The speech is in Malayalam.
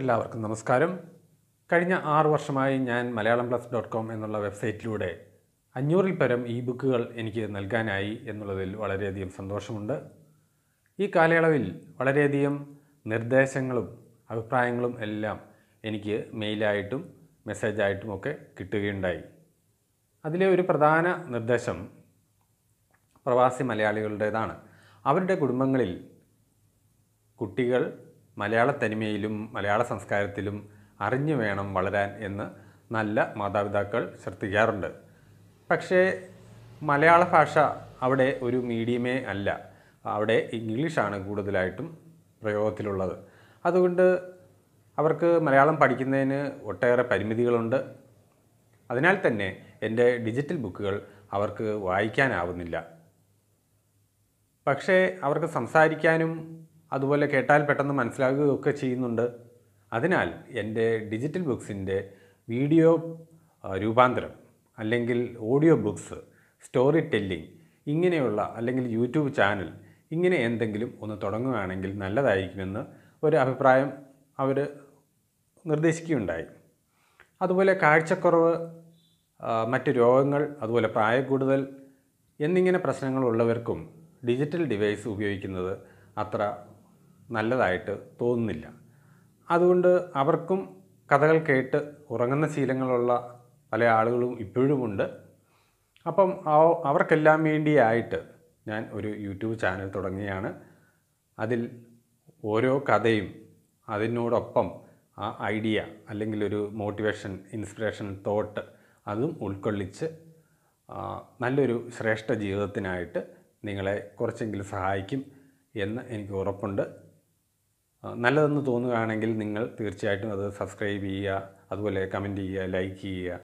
എല്ലാവർക്കും നമസ്കാരം കഴിഞ്ഞ ആറു വർഷമായി ഞാൻ മലയാളം പ്ലസ് ഡോട്ട് കോം എന്നുള്ള വെബ്സൈറ്റിലൂടെ അഞ്ഞൂറിൽ പരം ഇ ബുക്കുകൾ എനിക്ക് നൽകാനായി എന്നുള്ളതിൽ വളരെയധികം സന്തോഷമുണ്ട് ഈ കാലയളവിൽ വളരെയധികം നിർദ്ദേശങ്ങളും അഭിപ്രായങ്ങളും എല്ലാം എനിക്ക് മെയിലായിട്ടും ഒക്കെ കിട്ടുകയുണ്ടായി അതിലെ ഒരു പ്രധാന നിർദ്ദേശം പ്രവാസി മലയാളികളുടേതാണ് അവരുടെ കുടുംബങ്ങളിൽ കുട്ടികൾ മലയാള തനിമയിലും മലയാള സംസ്കാരത്തിലും അറിഞ്ഞു വേണം വളരാൻ എന്ന് നല്ല മാതാപിതാക്കൾ ശ്രദ്ധിക്കാറുണ്ട് പക്ഷേ മലയാള ഭാഷ അവിടെ ഒരു മീഡിയമേ അല്ല അവിടെ ഇംഗ്ലീഷാണ് കൂടുതലായിട്ടും പ്രയോഗത്തിലുള്ളത് അതുകൊണ്ട് അവർക്ക് മലയാളം പഠിക്കുന്നതിന് ഒട്ടേറെ പരിമിതികളുണ്ട് അതിനാൽ തന്നെ എൻ്റെ ഡിജിറ്റൽ ബുക്കുകൾ അവർക്ക് വായിക്കാനാവുന്നില്ല പക്ഷേ അവർക്ക് സംസാരിക്കാനും അതുപോലെ കേട്ടാൽ പെട്ടെന്ന് മനസ്സിലാകുകയൊക്കെ ചെയ്യുന്നുണ്ട് അതിനാൽ എൻ്റെ ഡിജിറ്റൽ ബുക്സിൻ്റെ വീഡിയോ രൂപാന്തരം അല്ലെങ്കിൽ ഓഡിയോ ബുക്സ് സ്റ്റോറി ടെല്ലിംഗ് ഇങ്ങനെയുള്ള അല്ലെങ്കിൽ യൂട്യൂബ് ചാനൽ ഇങ്ങനെ എന്തെങ്കിലും ഒന്ന് തുടങ്ങുകയാണെങ്കിൽ നല്ലതായിരിക്കുമെന്ന് ഒരു അഭിപ്രായം അവർ നിർദ്ദേശിക്കുകയുണ്ടായി അതുപോലെ കാഴ്ചക്കുറവ് മറ്റ് രോഗങ്ങൾ അതുപോലെ പ്രായക്കൂടുതൽ എന്നിങ്ങനെ പ്രശ്നങ്ങളുള്ളവർക്കും ഡിജിറ്റൽ ഡിവൈസ് ഉപയോഗിക്കുന്നത് അത്ര നല്ലതായിട്ട് തോന്നുന്നില്ല അതുകൊണ്ട് അവർക്കും കഥകൾ കേട്ട് ഉറങ്ങുന്ന ശീലങ്ങളുള്ള പല ആളുകളും ഇപ്പോഴുമുണ്ട് അപ്പം അവർക്കെല്ലാം വേണ്ടിയായിട്ട് ഞാൻ ഒരു യൂട്യൂബ് ചാനൽ തുടങ്ങിയാണ് അതിൽ ഓരോ കഥയും അതിനോടൊപ്പം ആ ഐഡിയ അല്ലെങ്കിൽ ഒരു മോട്ടിവേഷൻ ഇൻസ്പിറേഷൻ തോട്ട് അതും ഉൾക്കൊള്ളിച്ച് നല്ലൊരു ശ്രേഷ്ഠ ജീവിതത്തിനായിട്ട് നിങ്ങളെ കുറച്ചെങ്കിലും സഹായിക്കും എന്ന് എനിക്ക് ഉറപ്പുണ്ട് നല്ലതെന്ന് തോന്നുകയാണെങ്കിൽ നിങ്ങൾ തീർച്ചയായിട്ടും അത് സബ്സ്ക്രൈബ് ചെയ്യുക അതുപോലെ കമൻറ്റ് ചെയ്യുക ലൈക്ക് ചെയ്യുക